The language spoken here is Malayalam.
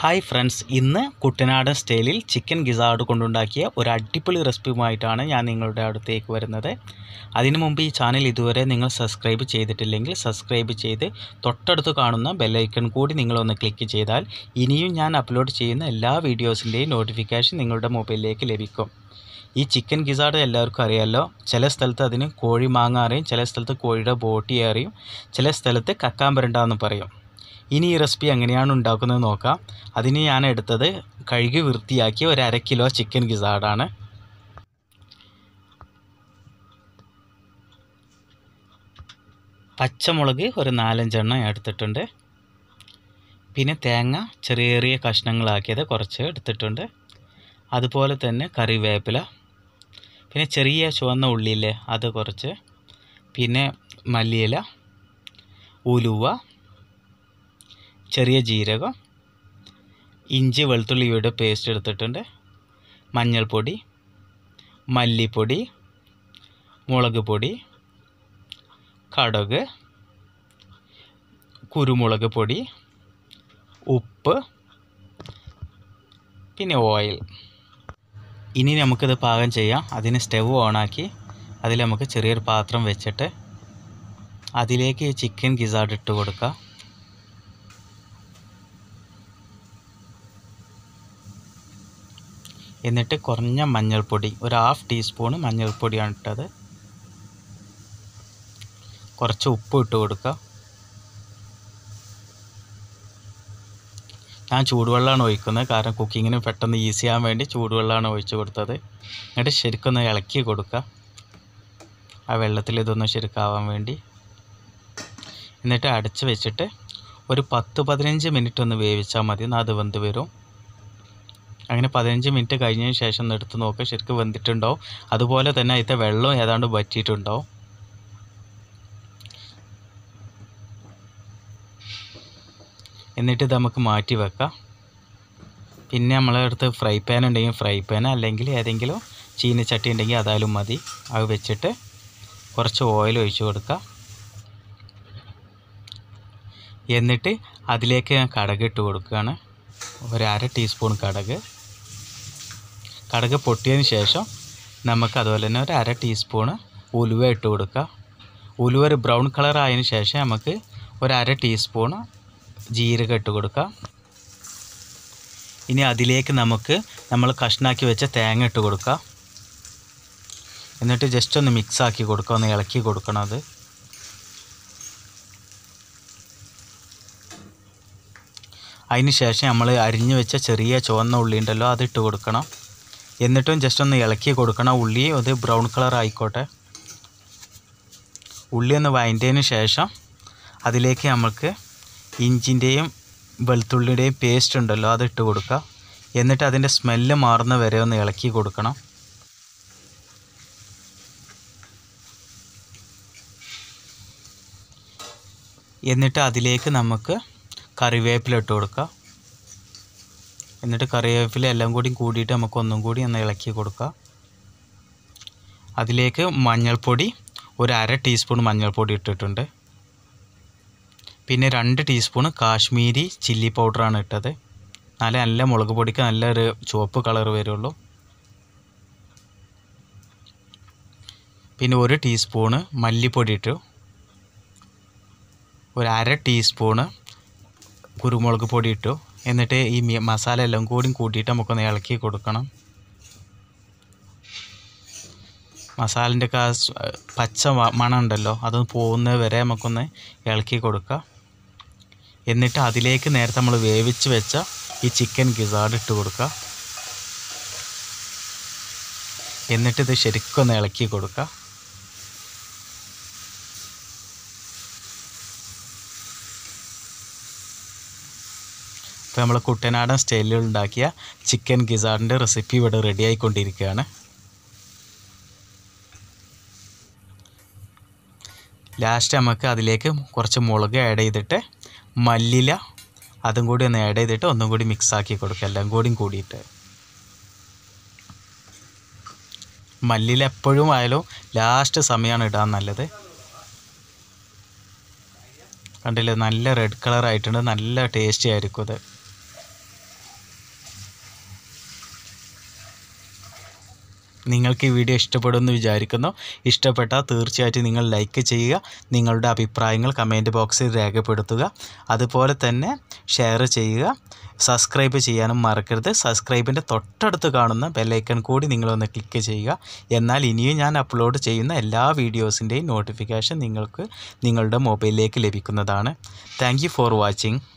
ഹായ് ഫ്രണ്ട്സ് ഇന്ന് കുട്ടനാട് സ്റ്റൈലിൽ ചിക്കൻ ഗിസാർഡ് കൊണ്ടുണ്ടാക്കിയ ഒരു അടിപൊളി റെസിപ്പിയുമായിട്ടാണ് ഞാൻ നിങ്ങളുടെ അടുത്തേക്ക് വരുന്നത് അതിനു മുമ്പ് ഈ ചാനൽ ഇതുവരെ നിങ്ങൾ സബ്സ്ക്രൈബ് ചെയ്തിട്ടില്ലെങ്കിൽ സബ്സ്ക്രൈബ് ചെയ്ത് തൊട്ടടുത്ത് കാണുന്ന ബെല്ലൈക്കൺ കൂടി നിങ്ങളൊന്ന് ക്ലിക്ക് ചെയ്താൽ ഇനിയും ഞാൻ അപ്ലോഡ് ചെയ്യുന്ന എല്ലാ വീഡിയോസിൻ്റെയും നോട്ടിഫിക്കേഷൻ നിങ്ങളുടെ മൊബൈലിലേക്ക് ലഭിക്കും ഈ ചിക്കൻ ഗിസാർഡ് എല്ലാവർക്കും അറിയാമല്ലോ ചില സ്ഥലത്ത് അതിന് കോഴി മാങ്ങ അറിയും ചില സ്ഥലത്ത് കോഴിയുടെ ബോട്ടി അറിയും ചില സ്ഥലത്ത് കക്കാമ്പരണ്ട പറയും ഇനി ഈ റെസിപ്പി എങ്ങനെയാണ് ഉണ്ടാക്കുന്നത് നോക്കാം അതിന് ഞാൻ എടുത്തത് കഴുകി വൃത്തിയാക്കി ഒരു അര കിലോ ചിക്കൻ ഗിസാഡാണ് പച്ചമുളക് ഒരു നാലഞ്ചെണ്ണം എടുത്തിട്ടുണ്ട് പിന്നെ തേങ്ങ ചെറിയ ചെറിയ കഷ്ണങ്ങളാക്കിയത് കുറച്ച് എടുത്തിട്ടുണ്ട് അതുപോലെ തന്നെ കറിവേപ്പില പിന്നെ ചെറിയ ചുവന്ന ഉള്ളിയില്ലേ അത് കുറച്ച് പിന്നെ മല്ലിയില ഉലുവ ചെറിയ ജീരകം ഇഞ്ചി വെളുത്തുള്ളിയുടെ പേസ്റ്റ് എടുത്തിട്ടുണ്ട് മഞ്ഞൾപ്പൊടി മല്ലിപ്പൊടി മുളക് പൊടി കടുക് കുരുമുളക് പൊടി ഉപ്പ് പിന്നെ ഓയിൽ ഇനി നമുക്കിത് പാകം ചെയ്യാം അതിന് സ്റ്റവ് ഓണാക്കി അതിൽ നമുക്ക് ചെറിയൊരു പാത്രം വെച്ചിട്ട് അതിലേക്ക് ചിക്കൻ ഗിസാർഡ് ഇട്ട് കൊടുക്കുക എന്നിട്ട് കുറഞ്ഞ മഞ്ഞൾപ്പൊടി ഒരു ഹാഫ് ടീസ്പൂൺ മഞ്ഞൾപ്പൊടിയാണ് ഇട്ടത് കുറച്ച് ഉപ്പ് ഇട്ട് കൊടുക്കുക ഞാൻ ചൂടുവെള്ളമാണ് ഒഴിക്കുന്നത് കാരണം കുക്കിങ്ങിന് പെട്ടെന്ന് ഈസി ആകാൻ വേണ്ടി ചൂടുവെള്ളമാണ് ഒഴിച്ച് കൊടുത്തത് എന്നിട്ട് ശരിക്കൊന്ന് ഇളക്കി കൊടുക്കുക ആ വെള്ളത്തിൽ ഇതൊന്ന് ശരിക്കാവാൻ വേണ്ടി എന്നിട്ട് അടച്ച് വെച്ചിട്ട് ഒരു പത്ത് പതിനഞ്ച് മിനിറ്റ് ഒന്ന് വേവിച്ചാൽ മതി എന്നാൽ അത് വെന്ത് വരും അങ്ങനെ പതിനഞ്ച് മിനിറ്റ് കഴിഞ്ഞതിന് ശേഷം ഒന്ന് എടുത്ത് നോക്കുക ശരിക്കും വെന്തിട്ടുണ്ടോ അതുപോലെ തന്നെ അതിൻ്റെ വെള്ളം ഏതാണ്ട് പറ്റിയിട്ടുണ്ടോ എന്നിട്ട് ഇത് നമുക്ക് മാറ്റി വെക്കാം പിന്നെ നമ്മളെ അടുത്ത് ഫ്രൈ പാൻ ഉണ്ടെങ്കിൽ ഫ്രൈ പാൻ അല്ലെങ്കിൽ ഏതെങ്കിലും ചീനച്ചട്ടി ഉണ്ടെങ്കിൽ അതായാലും മതി അത് വെച്ചിട്ട് കുറച്ച് ഓയിൽ ഒഴിച്ച് കൊടുക്കുക എന്നിട്ട് അതിലേക്ക് ഞാൻ കടക് ഇട്ട് കൊടുക്കുകയാണ് ഒരു അര ടീസ്പൂൺ കടക് കടുക് പൊട്ടിയതിന് ശേഷം നമുക്ക് അതുപോലെ തന്നെ ഒരു അര ടീസ്പൂണ് ഉലുവ ഇട്ട് കൊടുക്കുക ഉലുവ ഒരു ബ്രൗൺ കളർ ആയതിന് ശേഷം നമുക്ക് ഒരു അര ടീസ്പൂണ് ജീരകം ഇട്ട് കൊടുക്കുക ഇനി അതിലേക്ക് നമുക്ക് നമ്മൾ കഷ്ണാക്കി വെച്ച തേങ്ങ ഇട്ട് കൊടുക്കുക എന്നിട്ട് ജസ്റ്റ് ഒന്ന് മിക്സ് ആക്കി കൊടുക്കുക ഒന്ന് ഇളക്കി കൊടുക്കണം അതിന് ശേഷം നമ്മൾ അരിഞ്ഞു വെച്ച ചെറിയ ചുവന്ന ഉള്ളി ഉണ്ടല്ലോ അതിട്ട് കൊടുക്കണം എന്നിട്ടും ജസ്റ്റ് ഒന്ന് ഇളക്കി കൊടുക്കണം ഉള്ളി അത് ബ്രൗൺ കളർ ആയിക്കോട്ടെ ഉള്ളി ഒന്ന് വഴൻ്റതിന് ശേഷം അതിലേക്ക് നമുക്ക് ഇഞ്ചിൻ്റെയും വെളുത്തുള്ളിയുടെയും പേസ്റ്റ് ഉണ്ടല്ലോ അത് ഇട്ട് കൊടുക്കുക എന്നിട്ട് അതിൻ്റെ സ്മെല്ല് മാറുന്ന വരെ ഒന്ന് ഇളക്കി കൊടുക്കണം എന്നിട്ട് അതിലേക്ക് നമുക്ക് കറിവേപ്പില ഇട്ട് കൊടുക്കുക എന്നിട്ട് കറിവേപ്പില എല്ലാം കൂടി കൂടിയിട്ട് നമുക്ക് ഒന്നും കൂടി ഒന്ന് ഇളക്കി കൊടുക്കുക അതിലേക്ക് മഞ്ഞൾപ്പൊടി ഒരു അര ടീസ്പൂൺ മഞ്ഞൾപ്പൊടി ഇട്ടിട്ടുണ്ട് പിന്നെ രണ്ട് ടീസ്പൂൺ കാശ്മീരി ചില്ലി പൗഡറാണ് ഇട്ടത് നല്ല നല്ല മുളക് പൊടിക്ക് നല്ലൊരു ചുവപ്പ് കളർ വരുള്ളൂ പിന്നെ ഒരു ടീസ്പൂണ് മല്ലിപ്പൊടി ഇട്ടു ഒരു അര ടീസ്പൂണ് കുരുമുളക് പൊടി ഇട്ടു എന്നിട്ട് ഈ മസാല എല്ലാം കൂടി കൂട്ടിയിട്ട് നമുക്കൊന്ന് ഇളക്കി കൊടുക്കണം മസാലിൻ്റെ ഒക്കെ പച്ച മണം ഉണ്ടല്ലോ അത് പോകുന്നത് വരെ നമുക്കൊന്ന് ഇളക്കി കൊടുക്കുക എന്നിട്ട് അതിലേക്ക് നേരത്തെ നമ്മൾ വേവിച്ച് വെച്ച ഈ ചിക്കൻ ഗിസാർഡ് ഇട്ട് കൊടുക്കുക എന്നിട്ട് ഇത് ശരിക്കൊന്ന് ഇളക്കി കൊടുക്കുക ഇപ്പോൾ നമ്മൾ കുട്ടനാടൻ സ്റ്റൈലിൽ ഉണ്ടാക്കിയ ചിക്കൻ ഗിസാറിൻ്റെ റെസിപ്പി ഇവിടെ റെഡി ആയിക്കൊണ്ടിരിക്കുകയാണ് ലാസ്റ്റ് നമുക്ക് അതിലേക്ക് കുറച്ച് മുളക് ആഡ് ചെയ്തിട്ട് മല്ലില അതും കൂടി ഒന്ന് ആഡ് ചെയ്തിട്ട് ഒന്നും കൂടി മിക്സ് ആക്കി കൊടുക്കുക എല്ലാം കൂടിയും കൂടിയിട്ട് മല്ലില എപ്പോഴും ആയാലും ലാസ്റ്റ് സമയമാണ് ഇടാൻ നല്ലത് കണ്ടില്ലേ നല്ല റെഡ് കളർ ആയിട്ടുണ്ട് നല്ല ടേസ്റ്റി ആയിരിക്കും അത് നിങ്ങൾക്ക് ഈ വീഡിയോ ഇഷ്ടപ്പെടുമെന്ന് വിചാരിക്കുന്നു ഇഷ്ടപ്പെട്ടാൽ തീർച്ചയായിട്ടും നിങ്ങൾ ലൈക്ക് ചെയ്യുക നിങ്ങളുടെ അഭിപ്രായങ്ങൾ കമൻറ്റ് ബോക്സിൽ രേഖപ്പെടുത്തുക അതുപോലെ തന്നെ ഷെയർ ചെയ്യുക സബ്സ്ക്രൈബ് ചെയ്യാനും മറക്കരുത് സബ്സ്ക്രൈബിൻ്റെ തൊട്ടടുത്ത് കാണുന്ന ബെല്ലൈക്കൺ കൂടി നിങ്ങളൊന്ന് ക്ലിക്ക് ചെയ്യുക എന്നാൽ ഇനിയും ഞാൻ അപ്ലോഡ് ചെയ്യുന്ന എല്ലാ വീഡിയോസിൻ്റെയും നോട്ടിഫിക്കേഷൻ നിങ്ങൾക്ക് നിങ്ങളുടെ മൊബൈലിലേക്ക് ലഭിക്കുന്നതാണ് താങ്ക് ഫോർ വാച്ചിങ്